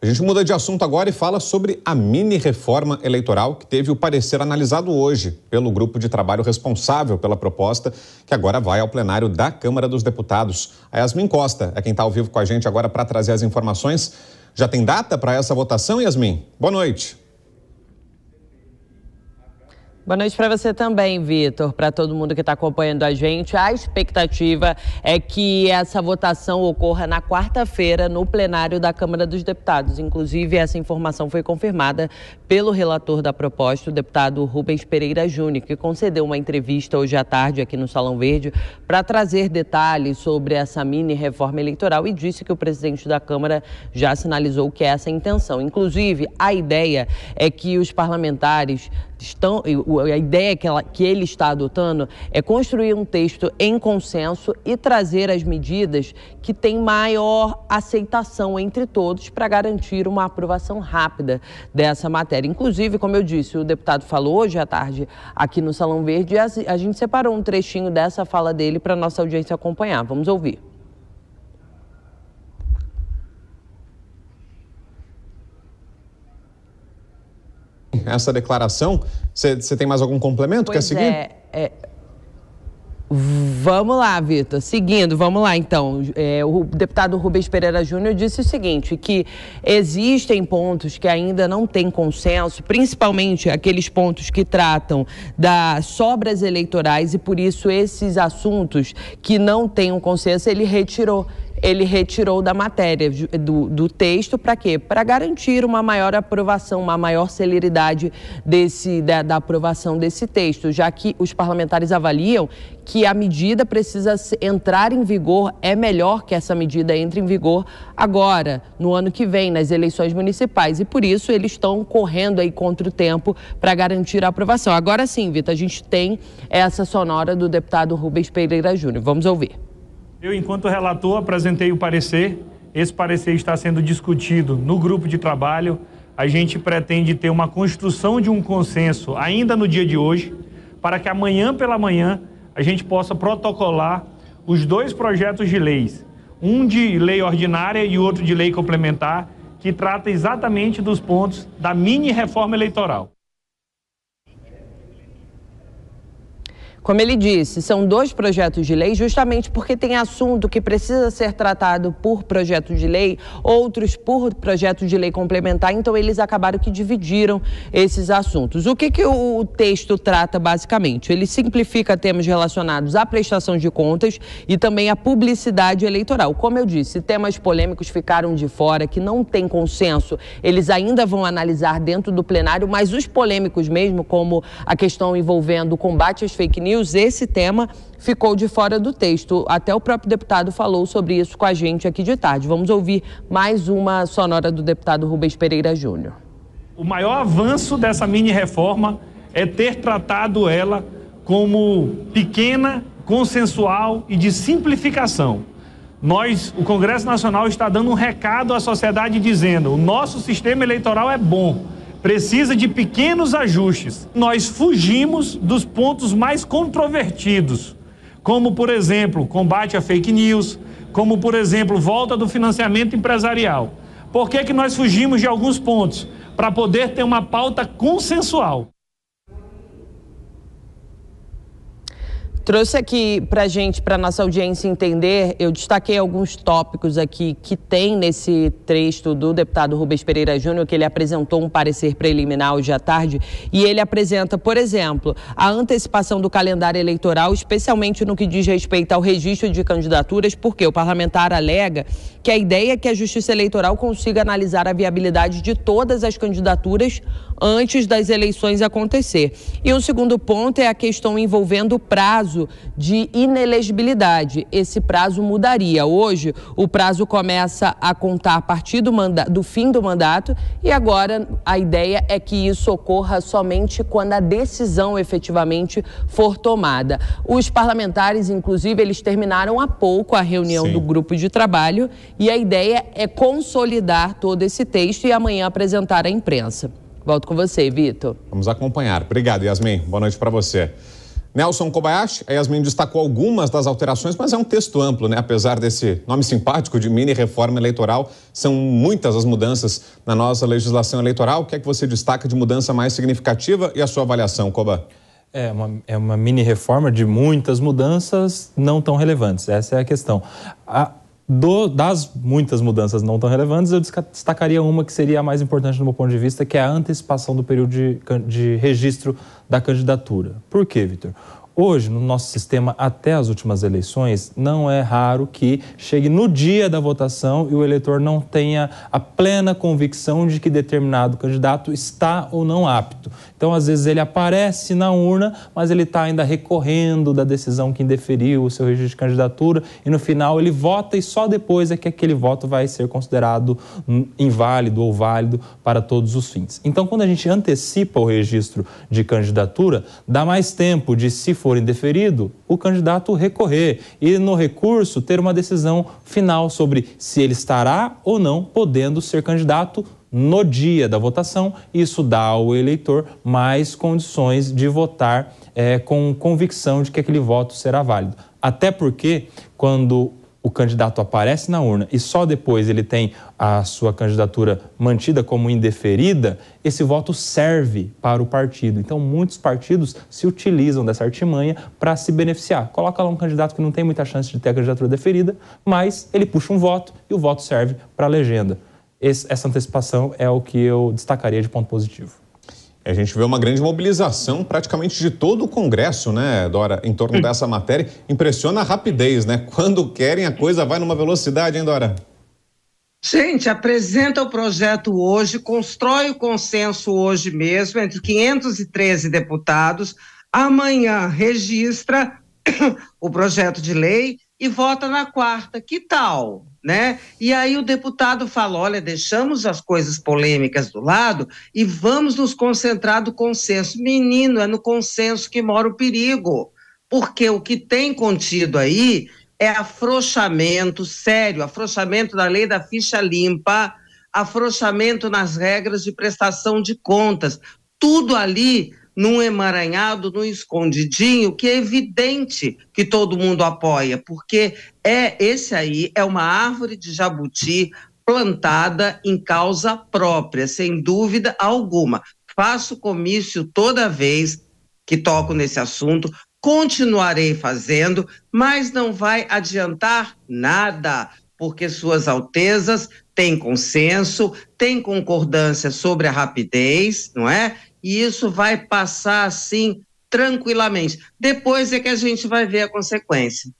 A gente muda de assunto agora e fala sobre a mini reforma eleitoral que teve o parecer analisado hoje pelo grupo de trabalho responsável pela proposta, que agora vai ao plenário da Câmara dos Deputados. A Yasmin Costa é quem está ao vivo com a gente agora para trazer as informações. Já tem data para essa votação, Yasmin? Boa noite. Boa noite para você também, Vitor, para todo mundo que está acompanhando a gente. A expectativa é que essa votação ocorra na quarta-feira no plenário da Câmara dos Deputados. Inclusive, essa informação foi confirmada pelo relator da proposta, o deputado Rubens Pereira Júnior, que concedeu uma entrevista hoje à tarde aqui no Salão Verde para trazer detalhes sobre essa mini reforma eleitoral e disse que o presidente da Câmara já sinalizou que é essa a intenção. Inclusive, a ideia é que os parlamentares estão, a ideia que, ela, que ele está adotando é construir um texto em consenso e trazer as medidas que têm maior aceitação entre todos para garantir uma aprovação rápida dessa matéria. Inclusive, como eu disse, o deputado falou hoje à tarde aqui no Salão Verde, a, a gente separou um trechinho dessa fala dele para nossa audiência acompanhar. Vamos ouvir. essa declaração. Você tem mais algum complemento? Pois Quer seguir? É, é... Vamos lá, Vitor. Seguindo, vamos lá então. É, o deputado Rubens Pereira Júnior disse o seguinte: que existem pontos que ainda não têm consenso, principalmente aqueles pontos que tratam das sobras eleitorais e por isso esses assuntos que não têm um consenso ele retirou ele retirou da matéria, do, do texto, para quê? Para garantir uma maior aprovação, uma maior celeridade desse, da, da aprovação desse texto, já que os parlamentares avaliam que a medida precisa entrar em vigor, é melhor que essa medida entre em vigor agora, no ano que vem, nas eleições municipais. E por isso eles estão correndo aí contra o tempo para garantir a aprovação. Agora sim, Vitor, a gente tem essa sonora do deputado Rubens Pereira Júnior. Vamos ouvir. Eu, enquanto relator, apresentei o parecer. Esse parecer está sendo discutido no grupo de trabalho. A gente pretende ter uma construção de um consenso ainda no dia de hoje, para que amanhã pela manhã a gente possa protocolar os dois projetos de leis, um de lei ordinária e outro de lei complementar, que trata exatamente dos pontos da mini reforma eleitoral. Como ele disse, são dois projetos de lei, justamente porque tem assunto que precisa ser tratado por projeto de lei, outros por projeto de lei complementar, então eles acabaram que dividiram esses assuntos. O que, que o texto trata basicamente? Ele simplifica temas relacionados à prestação de contas e também à publicidade eleitoral. Como eu disse, temas polêmicos ficaram de fora, que não tem consenso, eles ainda vão analisar dentro do plenário, mas os polêmicos mesmo, como a questão envolvendo o combate às fake news, esse tema ficou de fora do texto. Até o próprio deputado falou sobre isso com a gente aqui de tarde. Vamos ouvir mais uma sonora do deputado Rubens Pereira Júnior. O maior avanço dessa mini reforma é ter tratado ela como pequena, consensual e de simplificação. Nós, o Congresso Nacional está dando um recado à sociedade dizendo: o nosso sistema eleitoral é bom precisa de pequenos ajustes. Nós fugimos dos pontos mais controvertidos, como, por exemplo, combate a fake news, como, por exemplo, volta do financiamento empresarial. Por que, que nós fugimos de alguns pontos? Para poder ter uma pauta consensual. Trouxe aqui para gente, para nossa audiência entender, eu destaquei alguns tópicos aqui que tem nesse trecho do deputado Rubens Pereira Júnior, que ele apresentou um parecer preliminar hoje à tarde, e ele apresenta, por exemplo, a antecipação do calendário eleitoral, especialmente no que diz respeito ao registro de candidaturas, porque o parlamentar alega que a ideia é que a Justiça Eleitoral consiga analisar a viabilidade de todas as candidaturas antes das eleições acontecer. E um segundo ponto é a questão envolvendo o prazo prazo de inelegibilidade. Esse prazo mudaria. Hoje, o prazo começa a contar a partir do, do fim do mandato e agora a ideia é que isso ocorra somente quando a decisão efetivamente for tomada. Os parlamentares, inclusive, eles terminaram há pouco a reunião Sim. do grupo de trabalho e a ideia é consolidar todo esse texto e amanhã apresentar à imprensa. Volto com você, Vitor. Vamos acompanhar. Obrigado, Yasmin. Boa noite para você. Nelson Kobayashi, a Yasmin destacou algumas das alterações, mas é um texto amplo, né? Apesar desse nome simpático de mini reforma eleitoral, são muitas as mudanças na nossa legislação eleitoral. O que é que você destaca de mudança mais significativa e a sua avaliação, Koba? É uma, é uma mini reforma de muitas mudanças não tão relevantes, essa é a questão. A, do, das muitas mudanças não tão relevantes, eu destacaria uma que seria a mais importante do meu ponto de vista, que é a antecipação do período de, de registro da candidatura. Por quê, Vitor? Hoje, no nosso sistema, até as últimas eleições, não é raro que chegue no dia da votação e o eleitor não tenha a plena convicção de que determinado candidato está ou não apto. Então, às vezes, ele aparece na urna, mas ele está ainda recorrendo da decisão que indeferiu o seu registro de candidatura e no final ele vota e só depois é que aquele voto vai ser considerado hum, inválido ou válido para todos os fins. Então, quando a gente antecipa o registro de candidatura, dá mais tempo de, se for for indeferido, o candidato recorrer e, no recurso, ter uma decisão final sobre se ele estará ou não podendo ser candidato no dia da votação. Isso dá ao eleitor mais condições de votar é, com convicção de que aquele voto será válido. Até porque, quando o candidato aparece na urna e só depois ele tem a sua candidatura mantida como indeferida, esse voto serve para o partido. Então, muitos partidos se utilizam dessa artimanha para se beneficiar. Coloca lá um candidato que não tem muita chance de ter a candidatura deferida, mas ele puxa um voto e o voto serve para a legenda. Esse, essa antecipação é o que eu destacaria de ponto positivo. A gente vê uma grande mobilização praticamente de todo o Congresso, né, Dora, em torno dessa matéria. Impressiona a rapidez, né? Quando querem, a coisa vai numa velocidade, hein, Dora? Gente, apresenta o projeto hoje, constrói o consenso hoje mesmo, entre 513 deputados. Amanhã registra o projeto de lei e vota na quarta. Que tal? Né? E aí o deputado fala: olha, deixamos as coisas polêmicas do lado e vamos nos concentrar no consenso. Menino, é no consenso que mora o perigo, porque o que tem contido aí é afrouxamento sério afrouxamento da lei da ficha limpa, afrouxamento nas regras de prestação de contas. Tudo ali num emaranhado, num escondidinho, que é evidente que todo mundo apoia, porque é esse aí é uma árvore de jabuti plantada em causa própria, sem dúvida alguma. Faço comício toda vez que toco nesse assunto, continuarei fazendo, mas não vai adiantar nada, porque Suas Altezas têm consenso, têm concordância sobre a rapidez, não é? e isso vai passar assim tranquilamente. Depois é que a gente vai ver a consequência.